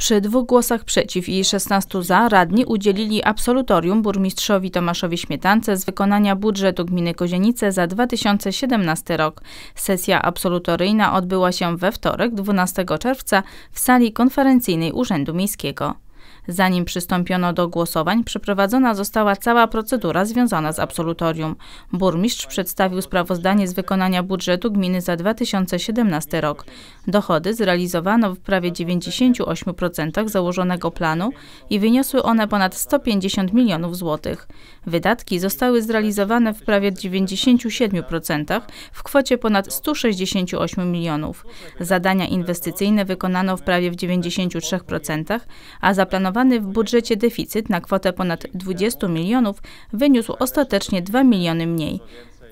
Przy dwóch głosach przeciw i 16 za radni udzielili absolutorium burmistrzowi Tomaszowi Śmietance z wykonania budżetu gminy Kozienice za 2017 rok. Sesja absolutoryjna odbyła się we wtorek 12 czerwca w sali konferencyjnej Urzędu Miejskiego. Zanim przystąpiono do głosowań, przeprowadzona została cała procedura związana z absolutorium. Burmistrz przedstawił sprawozdanie z wykonania budżetu gminy za 2017 rok. Dochody zrealizowano w prawie 98% założonego planu i wyniosły one ponad 150 milionów złotych. Wydatki zostały zrealizowane w prawie 97% w kwocie ponad 168 milionów. Zadania inwestycyjne wykonano w prawie w 93%, a zaplanowane w budżecie deficyt na kwotę ponad 20 milionów wyniósł ostatecznie 2 miliony mniej.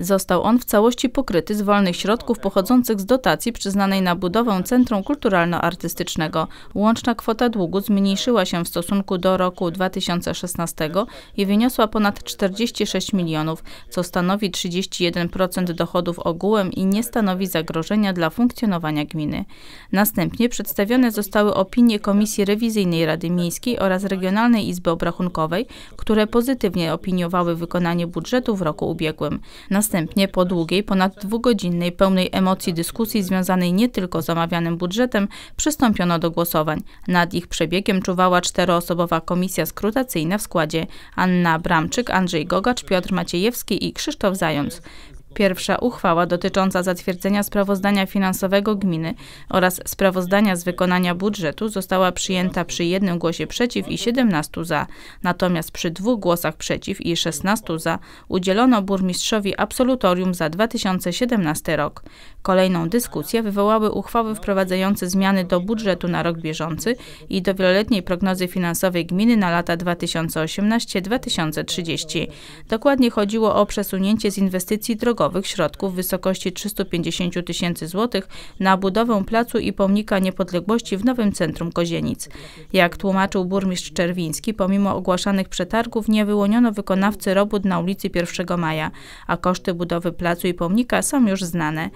Został on w całości pokryty z wolnych środków pochodzących z dotacji przyznanej na budowę Centrum Kulturalno-Artystycznego. Łączna kwota długu zmniejszyła się w stosunku do roku 2016 i wyniosła ponad 46 milionów, co stanowi 31% dochodów ogółem i nie stanowi zagrożenia dla funkcjonowania gminy. Następnie przedstawione zostały opinie Komisji Rewizyjnej Rady Miejskiej oraz Regionalnej Izby Obrachunkowej, które pozytywnie opiniowały wykonanie budżetu w roku ubiegłym. Następnie po długiej, ponad dwugodzinnej, pełnej emocji dyskusji związanej nie tylko z omawianym budżetem, przystąpiono do głosowań. Nad ich przebiegiem czuwała czteroosobowa komisja skrutacyjna w składzie Anna Bramczyk, Andrzej Gogacz, Piotr Maciejewski i Krzysztof Zając. Pierwsza uchwała dotycząca zatwierdzenia sprawozdania finansowego gminy oraz sprawozdania z wykonania budżetu została przyjęta przy jednym głosie przeciw i 17 za. Natomiast przy dwóch głosach przeciw i 16 za udzielono burmistrzowi absolutorium za 2017 rok. Kolejną dyskusję wywołały uchwały wprowadzające zmiany do budżetu na rok bieżący i do wieloletniej prognozy finansowej gminy na lata 2018-2030. Dokładnie chodziło o przesunięcie z inwestycji drogowych środków w wysokości 350 tysięcy złotych na budowę placu i pomnika niepodległości w nowym centrum Kozienic. Jak tłumaczył burmistrz Czerwiński, pomimo ogłaszanych przetargów nie wyłoniono wykonawcy robót na ulicy 1 Maja, a koszty budowy placu i pomnika są już znane.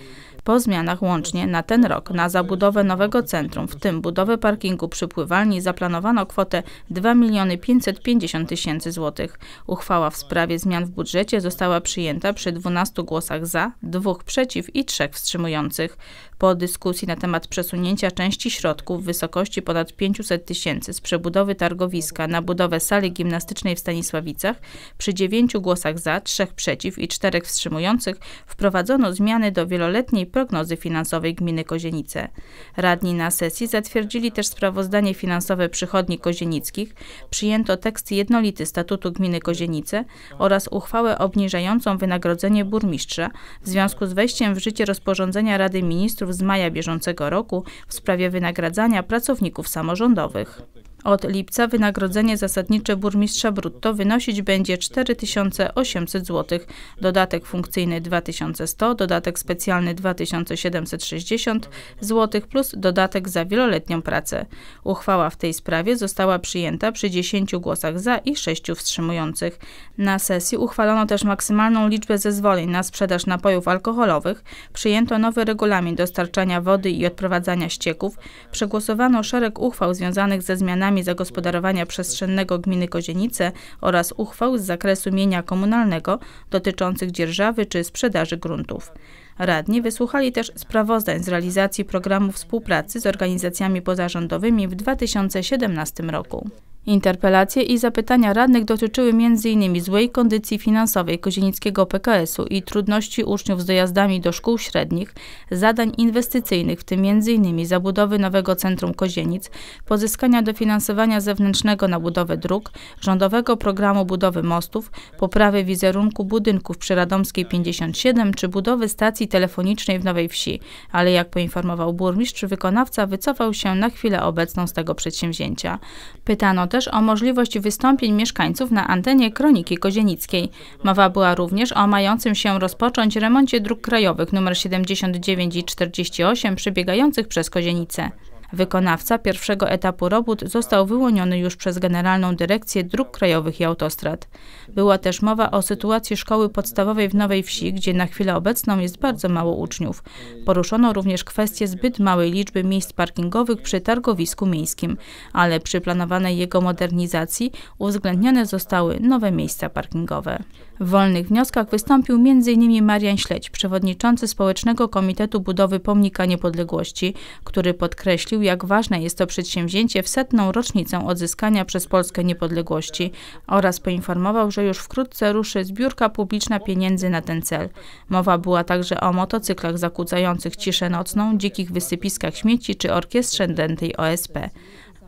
Po zmianach łącznie na ten rok na zabudowę nowego centrum, w tym budowę parkingu przypływalni, zaplanowano kwotę 2 miliony 550 tysięcy złotych. Uchwała w sprawie zmian w budżecie została przyjęta przy 12 głosach za, dwóch przeciw i trzech wstrzymujących. Po dyskusji na temat przesunięcia części środków w wysokości ponad 500 tysięcy z przebudowy targowiska na budowę sali gimnastycznej w Stanisławicach przy dziewięciu głosach za, trzech przeciw i czterech wstrzymujących wprowadzono zmiany do wieloletniej prognozy finansowej gminy Kozienice. Radni na sesji zatwierdzili też sprawozdanie finansowe przychodni kozienickich, przyjęto tekst jednolity statutu gminy Kozienice oraz uchwałę obniżającą wynagrodzenie burmistrza w związku z wejściem w życie rozporządzenia Rady Ministrów z maja bieżącego roku w sprawie wynagradzania pracowników samorządowych. Od lipca wynagrodzenie zasadnicze burmistrza brutto wynosić będzie 4800 zł, dodatek funkcyjny 2100, dodatek specjalny 2760 zł plus dodatek za wieloletnią pracę. Uchwała w tej sprawie została przyjęta przy 10 głosach za i 6 wstrzymujących. Na sesji uchwalono też maksymalną liczbę zezwoleń na sprzedaż napojów alkoholowych, przyjęto nowy regulamin dostarczania wody i odprowadzania ścieków, przegłosowano szereg uchwał związanych ze zmianami planami zagospodarowania przestrzennego gminy Kozienice oraz uchwał z zakresu mienia komunalnego dotyczących dzierżawy czy sprzedaży gruntów. Radni wysłuchali też sprawozdań z realizacji programu współpracy z organizacjami pozarządowymi w 2017 roku. Interpelacje i zapytania radnych dotyczyły m.in. złej kondycji finansowej kozienickiego PKS-u i trudności uczniów z dojazdami do szkół średnich, zadań inwestycyjnych, w tym m.in. zabudowy nowego centrum Kozienic, pozyskania dofinansowania zewnętrznego na budowę dróg, rządowego programu budowy mostów, poprawy wizerunku budynków przy Radomskiej 57 czy budowy stacji telefonicznej w Nowej Wsi, ale jak poinformował burmistrz, wykonawca wycofał się na chwilę obecną z tego przedsięwzięcia. Pytano też o możliwość wystąpień mieszkańców na antenie Kroniki Kozienickiej. Mowa była również o mającym się rozpocząć remoncie dróg krajowych nr 79 i 48 przebiegających przez Kozienicę. Wykonawca pierwszego etapu robót został wyłoniony już przez Generalną Dyrekcję Dróg Krajowych i Autostrad. Była też mowa o sytuacji szkoły podstawowej w Nowej Wsi, gdzie na chwilę obecną jest bardzo mało uczniów. Poruszono również kwestię zbyt małej liczby miejsc parkingowych przy targowisku miejskim, ale przy planowanej jego modernizacji uwzględnione zostały nowe miejsca parkingowe. W wolnych wnioskach wystąpił m.in. Marian Śledź, przewodniczący Społecznego Komitetu Budowy Pomnika Niepodległości, który podkreślił, podkreślił, jak ważne jest to przedsięwzięcie w setną rocznicę odzyskania przez Polskę niepodległości oraz poinformował, że już wkrótce ruszy zbiórka publiczna pieniędzy na ten cel. Mowa była także o motocyklach zakłócających ciszę nocną, dzikich wysypiskach śmieci czy orkiestrze dętej OSP.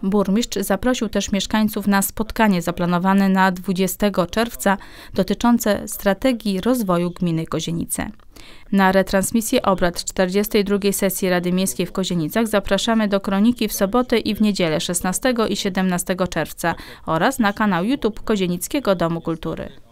Burmistrz zaprosił też mieszkańców na spotkanie zaplanowane na 20 czerwca dotyczące strategii rozwoju gminy Kozienice. Na retransmisję obrad 42. sesji Rady Miejskiej w Kozienicach zapraszamy do kroniki w sobotę i w niedzielę 16 i 17 czerwca oraz na kanał YouTube Kozienickiego Domu Kultury.